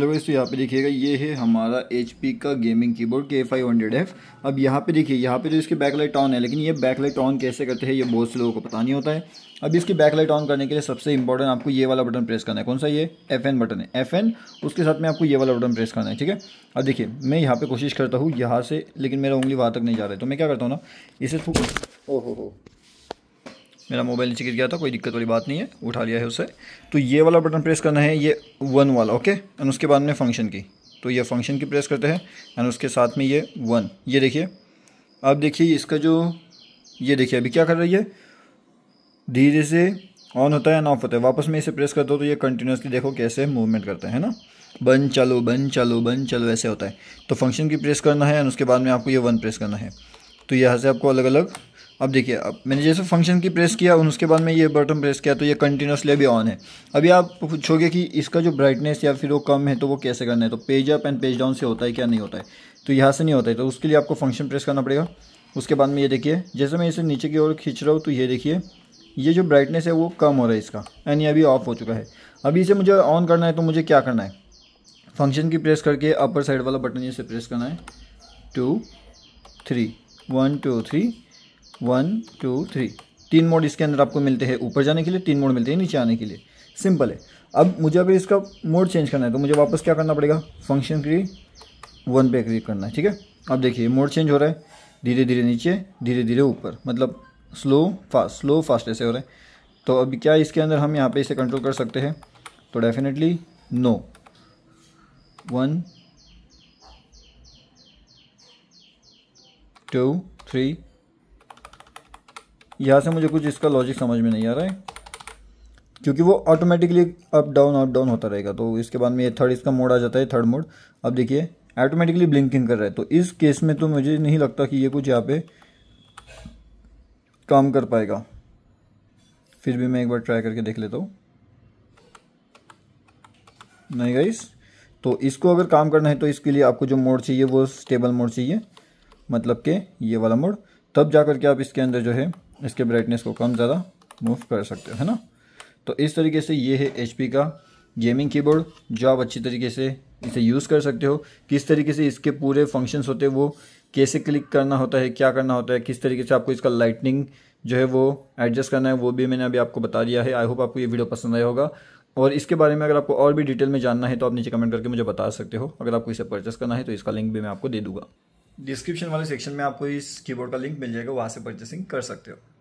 hello guys तो यहाँ पे देखिएगा ये है हमारा एच का गेमिंग कीबोर्ड के फाइव हंड्रेड एफ अब यहाँ पे देखिए यहाँ पे जो तो इसके बैकलाइट ऑन है लेकिन ये बैकलाइट ऑन कैसे करते हैं ये बहुत से लोगों को पता नहीं होता है अब इसकी बैकलाइट ऑन करने के लिए सबसे इंपॉर्टेंट आपको ये वाला बटन प्रेस करना है कौन सा ये एफ बटन है एफ उसके साथ में आपको ये वाला बटन प्रेस करना है ठीक है अब देखिए मैं यहाँ पर कोशिश करता हूँ यहाँ से लेकिन मेरा उंगली वहाँ तक नहीं जा रहा है तो मैं क्या करता हूँ ना इसे ओहो हो मेरा मोबाइल नीचे गिर गया था कोई दिक्कत वाली बात नहीं है उठा लिया है उसे तो ये वाला बटन प्रेस करना है ये वन वाला ओके एंड उसके बाद में फंक्शन की तो ये फंक्शन की प्रेस करते हैं एंड उसके साथ में ये वन ये देखिए अब देखिए इसका जो ये देखिए अभी क्या कर रही है धीरे से ऑन होता है ना ऑफ होता है वापस में इसे प्रेस करता हूँ तो ये कंटिन्यूसली देखो कैसे मूवमेंट करता है ना बन चलो बन चलो बन चलो ऐसे होता है तो फंक्शन की प्रेस करना है एंड उसके बाद में आपको ये वन प्रेस करना है तो यहाँ से आपको अलग अलग अब देखिए अब मैंने जैसे फंक्शन की प्रेस किया और उसके बाद मैं ये बटन प्रेस किया तो ये कंटिन्यूसली अभी ऑन है अभी आप पूछोगे कि इसका जो ब्राइटनेस या फिर वो कम है तो वो कैसे करना है तो page up and page down से होता है क्या नहीं होता है तो यहाँ से नहीं होता है तो उसके लिए आपको फंक्शन प्रेस करना पड़ेगा उसके बाद में ये देखिए जैसे मैं इसे नीचे की ओर खींच रहा हूँ तो ये देखिए ये जो ब्राइटनेस है वो कम हो रहा है इसका एंड ये अभी ऑफ हो चुका है अभी इसे मुझे ऑन करना है तो मुझे क्या करना है फंक्शन की प्रेस करके अपर साइड वाला बटन इसे प्रेस करना है two three one two three one two three तीन मोड इसके अंदर आपको मिलते हैं ऊपर जाने के लिए तीन मोड मिलते हैं नीचे आने के लिए सिंपल है अब मुझे अगर इसका मोड चेंज करना है तो मुझे वापस क्या करना पड़ेगा फंक्शन क्री वन पे क्लिक करना है ठीक है अब देखिए मोड चेंज हो रहा है धीरे धीरे नीचे धीरे धीरे ऊपर मतलब स्लो फास्ट स्लो फास्ट ऐसे हो रहा है तो अब क्या इसके अंदर हम यहाँ पे इसे कंट्रोल कर सकते हैं तो definitely no one two three यहाँ से मुझे कुछ इसका लॉजिक समझ में नहीं आ रहा है क्योंकि वो automatically up down up down होता रहेगा तो इसके बाद में ये थर्ड इसका मोड आ जाता है थर्ड मोड अब देखिए ऑटोमेटिकली ब्लिंकिंग कर रहा है तो इस केस में तो मुझे नहीं लगता कि ये कुछ यहाँ पे काम कर पाएगा फिर भी मैं एक बार ट्राई करके देख लेता हूँ नहीं गाइस तो इसको अगर काम करना है तो इसके लिए आपको जो मोड चाहिए वो स्टेबल मोड चाहिए मतलब के ये वाला मोड तब जा करके आप इसके अंदर जो है इसके ब्राइटनेस को कम ज़्यादा मूव कर सकते हो है ना तो इस तरीके से ये है एच का गेमिंग कीबोर्ड जो आप अच्छी तरीके से इसे यूज़ कर सकते हो किस तरीके से इसके पूरे फंक्शंस होते हैं वो कैसे क्लिक करना होता है क्या करना होता है किस तरीके से आपको इसका लाइटनिंग जो है वो एडजस्ट करना है वो भी मैंने अभी आपको बता दिया है आई होप आपको ये वीडियो पसंद आया होगा और इसके बारे में अगर आपको और भी डिटेल में जानना है तो आप नीचे कमेंट करके मुझे बता सकते हो अगर आपको इसे परचेस करना है तो इसका लिंक भी मैं आपको दे दूंगा डिस्क्रिप्शन वाले सेक्शन में आपको इस कीबोर्ड का लिंक मिल जाएगा वहाँ से परचेसिंग कर सकते हो